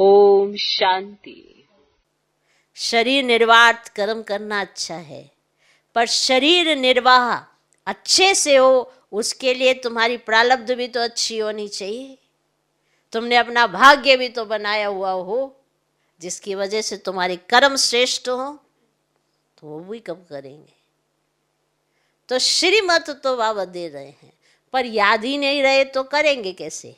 ओम शांति शरीर निर्वाह कर्म करना अच्छा है पर शरीर निर्वाह अच्छे से हो उसके लिए तुम्हारी प्रालब्ध भी तो अच्छी होनी चाहिए तुमने अपना भाग्य भी तो बनाया हुआ हो जिसकी वजह से तुम्हारे कर्म श्रेष्ठ हो तो वो भी कब करेंगे तो श्रीमत तो बाबा दे रहे हैं पर याद ही नहीं रहे तो करेंगे कैसे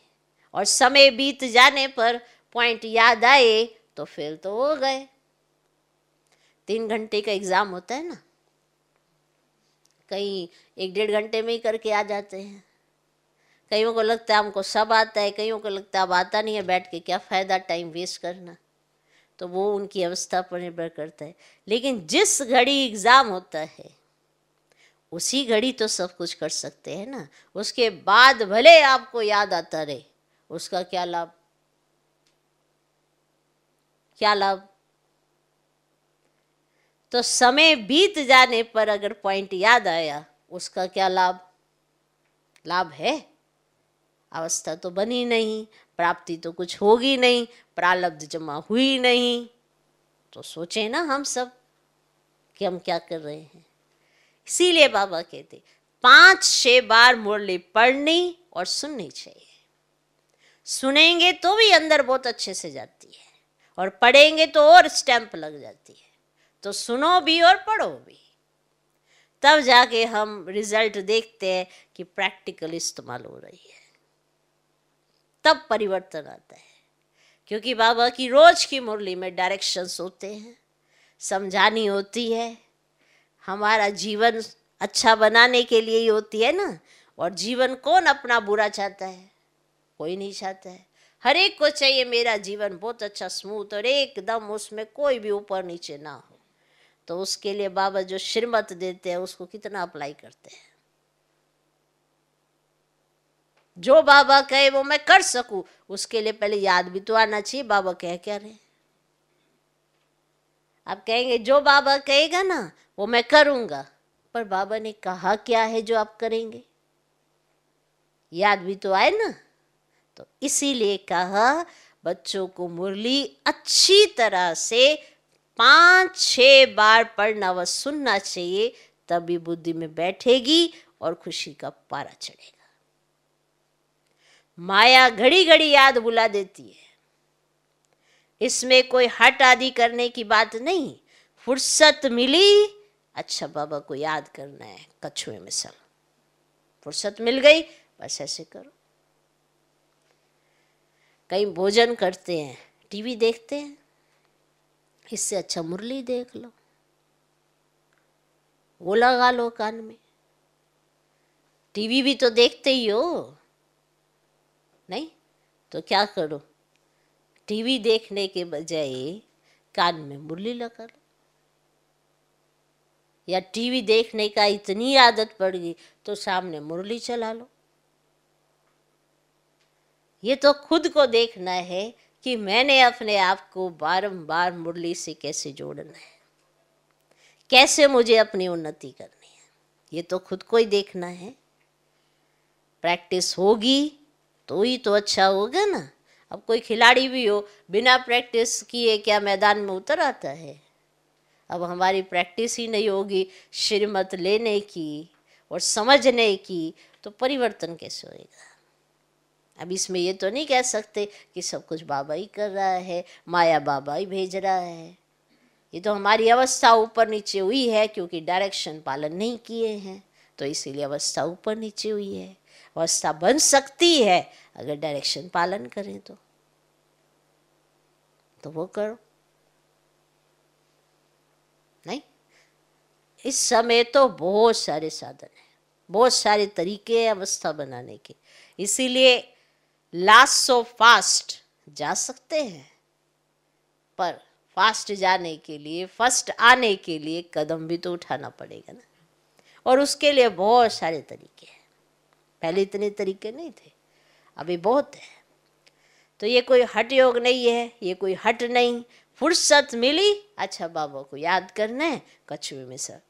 और समय बीत जाने पर पॉइंट याद आए तो फेल तो हो गए तीन घंटे का एग्ज़ाम होता है ना कहीं एक डेढ़ घंटे में ही करके आ जाते हैं कईयों को लगता है हमको सब आता है कईयों को लगता है अब आता नहीं है बैठ के क्या फ़ायदा टाइम वेस्ट करना तो वो उनकी अवस्था पर निर्भर करता है लेकिन जिस घड़ी एग्ज़ाम होता है उसी घड़ी तो सब कुछ कर सकते हैं ना उसके बाद भले आपको याद आता रहे उसका क्या लाभ क्या लाभ तो समय बीत जाने पर अगर पॉइंट याद आया उसका क्या लाभ लाभ है अवस्था तो बनी नहीं प्राप्ति तो कुछ होगी नहीं प्रालब्ध जमा हुई नहीं तो सोचे ना हम सब कि हम क्या कर रहे हैं इसीलिए बाबा कहते पांच छह बार मुरली पढ़नी और सुननी चाहिए सुनेंगे तो भी अंदर बहुत अच्छे से जाती है और पढ़ेंगे तो और स्टैंप लग जाती है तो सुनो भी और पढ़ो भी तब जाके हम रिजल्ट देखते हैं कि प्रैक्टिकल इस्तेमाल हो रही है तब परिवर्तन आता है क्योंकि बाबा की रोज की मुरली में डायरेक्शंस होते हैं समझानी होती है हमारा जीवन अच्छा बनाने के लिए ही होती है ना और जीवन कौन अपना बुरा चाहता है कोई नहीं चाहता है हर एक को चाहिए मेरा जीवन बहुत अच्छा स्मूथ और एकदम उसमें कोई भी ऊपर नीचे ना हो तो उसके लिए बाबा जो श्रीमत देते हैं उसको कितना अप्लाई करते हैं जो बाबा कहे वो मैं कर सकूं उसके लिए पहले याद भी तो आना चाहिए बाबा कह क्या रहे आप कहेंगे जो बाबा कहेगा ना वो मैं करूंगा पर बाबा ने कहा क्या है जो आप करेंगे याद भी तो आए ना तो इसीलिए कहा बच्चों को मुरली अच्छी तरह से पाँच छह बार पढ़ना व सुनना चाहिए तभी बुद्धि में बैठेगी और खुशी का पारा चढ़ेगा माया घड़ी घड़ी याद बुला देती है इसमें कोई हट आदि करने की बात नहीं फुर्सत मिली अच्छा बाबा को याद करना है कछुए मिसल फुर्सत मिल गई बस ऐसे करो कहीं भोजन करते हैं टीवी देखते हैं इससे अच्छा मुरली देख लो वो लगा लो कान में टीवी भी तो देखते ही हो नहीं तो क्या करो टीवी देखने के बजाय कान में मुरली लगा लो या टीवी देखने का इतनी आदत पड़ गई तो सामने मुरली चला लो ये तो खुद को देखना है कि मैंने अपने आप को बारंबार मुरली से कैसे जोड़ना है कैसे मुझे अपनी उन्नति करनी है ये तो खुद को ही देखना है प्रैक्टिस होगी तो ही तो अच्छा होगा ना अब कोई खिलाड़ी भी हो बिना प्रैक्टिस किए क्या मैदान में उतर आता है अब हमारी प्रैक्टिस ही नहीं होगी श्रीमत लेने की और समझने की तो परिवर्तन कैसे होएगा अब इसमें ये तो नहीं कह सकते कि सब कुछ बाबा ही कर रहा है माया बाबा ही भेज रहा है ये तो हमारी अवस्था ऊपर नीचे हुई है क्योंकि डायरेक्शन पालन नहीं किए हैं तो इसीलिए अवस्था ऊपर नीचे हुई है अवस्था बन सकती है अगर डायरेक्शन पालन करें तो तो वो करो नहीं इस समय तो बहुत सारे साधन हैं बहुत सारे तरीके हैं अवस्था बनाने के इसीलिए लास्ट सो फास्ट जा सकते हैं पर फास्ट जाने के लिए फर्स्ट आने के लिए कदम भी तो उठाना पड़ेगा ना और उसके लिए बहुत सारे तरीके हैं पहले इतने तरीके नहीं थे अभी बहुत है तो ये कोई हट योग नहीं है ये कोई हट नहीं फुर्सत मिली अच्छा बाबा को याद करना है कछुए में सर